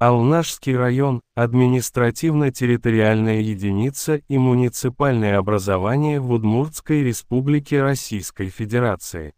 Алнашский район – административно-территориальная единица и муниципальное образование в Удмуртской Республике Российской Федерации.